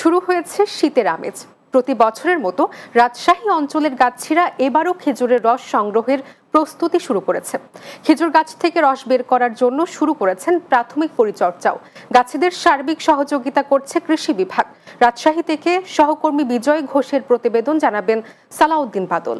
শুরু হয়েছে শীতের আমেজ প্রতি বছরের মতো রাজশাহী অঞ্চলের গাছছিরা এবারও খেজুরের রস সংগ্রহের প্রস্তুতি শুরু করেছে খেজুর গাছ থেকে রস বের করার জন্য শুরু করেছেন প্রাথমিক পরিচর্যাও গাছেদের সার্বিক সহযোগিতা করছে কৃষি বিভাগ রাজশাহী থেকে সহকর্মী বিজয় ঘোষের প্রতিবেদন জানাবেন সালাউদ্দিন বাদল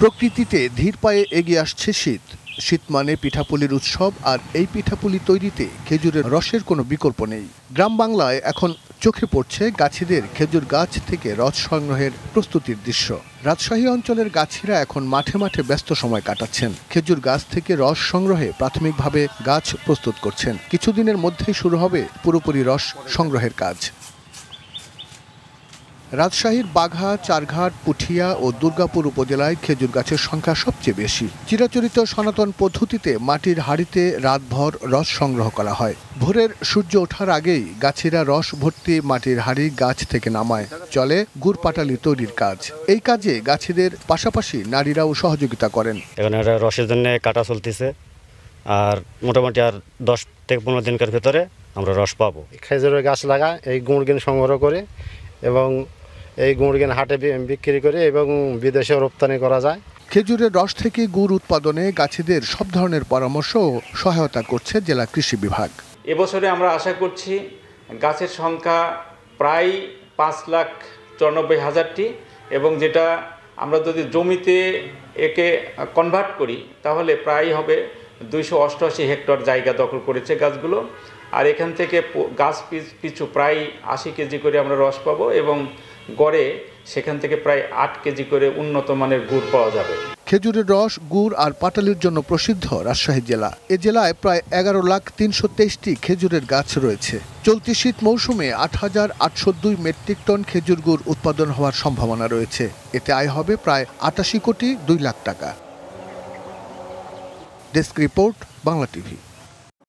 প্রকৃতিতে ধীর পায়ে এগিয়ে আসছে শীত শীত মানে পিঠাপুলির উৎসব আর এই পিঠাপুলি তৈরিতে খেজুরের রসের কোনো বিকল্প নেই গ্রাম বাংলায় এখন চোখে পড়ছে গাছিদের খেজুর গাছ থেকে রস সংগ্রহের প্রস্তুতির দৃশ্য রাজশাহী অঞ্চলের গাছিরা এখন মাঠে মাঠে ব্যস্ত সময় কাটাচ্ছেন খেজুর গাছ থেকে রস সংগ্রহে প্রাথমিকভাবে গাছ প্রস্তুত করছেন কিছুদিনের মধ্যেই শুরু হবে পুরোপুরি রস সংগ্রহের কাজ রাজশাহীর বাঘা চারঘাট পুঠিয়া ও দুর্গাপুর উপজেলায় খেজুর গাছের সংখ্যা সবচেয়ে বেশি চিরাচরিত সনাতন পদ্ধতিতে মাটির হাড়িতে রাতভর রস সংগ্রহ করা হয় ভোরের সূর্য ওঠার আগেই গাছেরা রস ভর্তি মাটির হাড়ি গাছ থেকে নামায় চলে গুড় পাটালি তৈরির কাজ এই কাজে গাছেদের পাশাপাশি নারীরাও সহযোগিতা করেন এখন রসের জন্য কাটা চলতেছে আর মোটামুটি আর দশ থেকে পনেরো দিনকার ভেতরে আমরা রস পাবো খেজুরের গাছ লাগা এই গুড় সংগ্রহ করে এবং এই কিনে হাটে বিক্রি করে এবং বিদেশে রপ্তানি করা যায় খেজুরের রস থেকে গুড় উৎপাদনে গাছেদের সব ধরনের পরামর্শ সহায়তা করছে জেলা কৃষি বিভাগ এবছরে আমরা আশা করছি গাছের সংখ্যা প্রায় পাঁচ লাখ চুরানব্বই হাজারটি এবং যেটা আমরা যদি জমিতে একে কনভার্ট করি তাহলে প্রায় হবে দুইশো অষ্টআশি হেক্টর জায়গা দখল করেছে গাছগুলো আর এখান থেকে গাছ পিছু প্রায় আশি কেজি করে আমরা রস পাবো এবং গড়ে সেখান থেকে প্রায় আট কেজি করে উন্নত মানের গুড় পাওয়া যাবে খেজুরের রস গুড় আর পাটালির জন্য প্রসিদ্ধ রাজশাহী জেলা এ জেলায় প্রায় এগারো লাখ তিনশো তেইশটি খেজুরের গাছ রয়েছে চলতি শীত মৌসুমে আট হাজার আটশো দুই মেট্রিক টন খেজুর গুড় উৎপাদন হওয়ার সম্ভাবনা রয়েছে এতে আয় হবে প্রায় আটাশি কোটি দুই লাখ টাকা ডেস্ক রিপোর্ট বাংলা টিভি